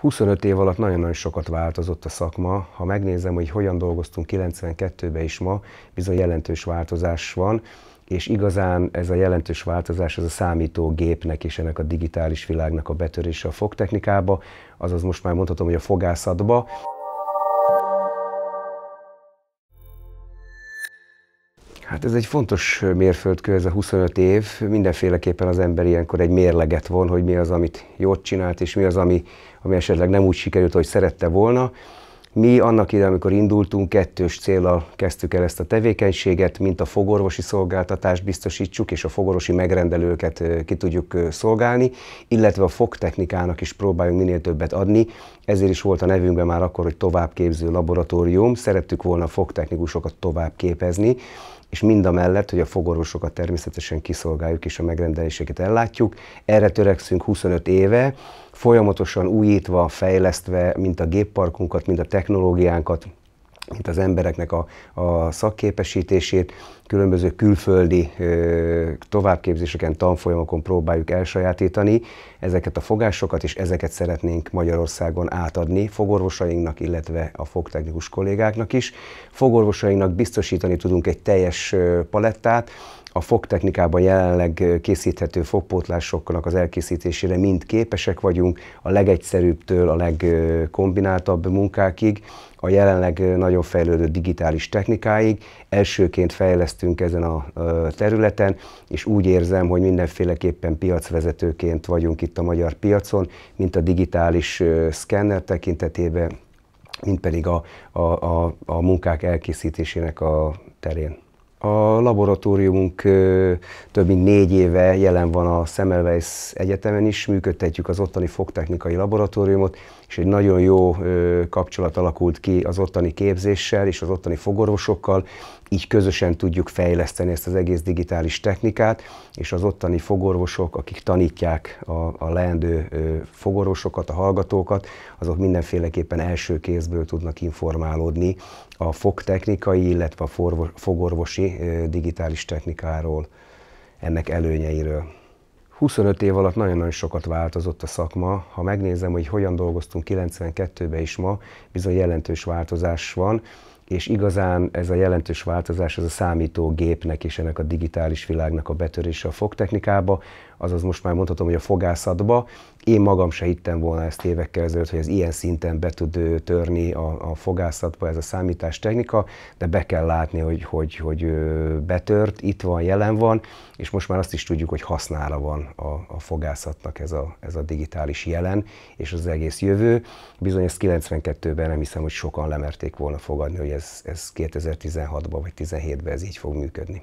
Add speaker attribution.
Speaker 1: 25 év alatt nagyon-nagyon sokat változott a szakma. Ha megnézem, hogy hogyan dolgoztunk 92-ben is ma, bizony jelentős változás van, és igazán ez a jelentős változás az a számítógépnek és ennek a digitális világnak a betörése a fogtechnikába, azaz most már mondhatom, hogy a fogászatba. Hát ez egy fontos mérföldkő, ez a 25 év. Mindenféleképpen az ember ilyenkor egy mérleget von, hogy mi az, amit jót csinált, és mi az, ami, ami esetleg nem úgy sikerült, hogy szerette volna. Mi annak idején, amikor indultunk, kettős célral kezdtük el ezt a tevékenységet, mint a fogorvosi szolgáltatást biztosítsuk, és a fogorvosi megrendelőket ki tudjuk szolgálni, illetve a fogtechnikának is próbáljunk minél többet adni. Ezért is volt a nevünkben már akkor, hogy továbbképző laboratórium. Szerettük volna fogtechnikusokat továbbképezni, és mind a mellett, hogy a fogorvosokat természetesen kiszolgáljuk és a megrendeléseket ellátjuk. Erre törekszünk 25 éve, folyamatosan újítva, fejlesztve, mint a gépparkunkat, mint a technológiánkat, itt az embereknek a, a szakképesítését, különböző külföldi ö, továbbképzéseken, tanfolyamokon próbáljuk elsajátítani ezeket a fogásokat, és ezeket szeretnénk Magyarországon átadni fogorvosainknak, illetve a fogtechnikus kollégáknak is. Fogorvosainknak biztosítani tudunk egy teljes palettát, a fogtechnikában jelenleg készíthető fogpótlásoknak az elkészítésére mind képesek vagyunk, a legegyszerűbbtől a legkombináltabb munkákig, a jelenleg nagyon fejlődő digitális technikáig. Elsőként fejlesztünk ezen a területen, és úgy érzem, hogy mindenféleképpen piacvezetőként vagyunk itt a magyar piacon, mint a digitális szkenner tekintetében, mint pedig a, a, a, a munkák elkészítésének a terén. A laboratóriumunk több mint négy éve jelen van a Semmelweis Egyetemen is, működtetjük az ottani fogtechnikai laboratóriumot, és egy nagyon jó kapcsolat alakult ki az ottani képzéssel és az ottani fogorvosokkal, így közösen tudjuk fejleszteni ezt az egész digitális technikát, és az ottani fogorvosok, akik tanítják a, a leendő fogorvosokat, a hallgatókat, azok mindenféleképpen első kézből tudnak informálódni a fogtechnikai, illetve a fogorvosi digitális technikáról, ennek előnyeiről. 25 év alatt nagyon-nagyon sokat változott a szakma. Ha megnézem, hogy hogyan dolgoztunk 92-ben is ma, bizony jelentős változás van és igazán ez a jelentős változás, ez a számítógépnek és ennek a digitális világnak a betörése a fogtechnikába, azaz most már mondhatom, hogy a fogászatba. Én magam se hittem volna ezt évekkel ezelőtt, hogy ez ilyen szinten be tud törni a, a fogászatba ez a számítástechnika, de be kell látni, hogy, hogy, hogy betört, itt van, jelen van, és most már azt is tudjuk, hogy használva van a, a fogászatnak ez a, ez a digitális jelen, és az egész jövő. Bizony ez 92-ben nem hiszem, hogy sokan lemerték volna fogadni, hogy ez, ez 2016-ban vagy 2017-ben ez így fog működni.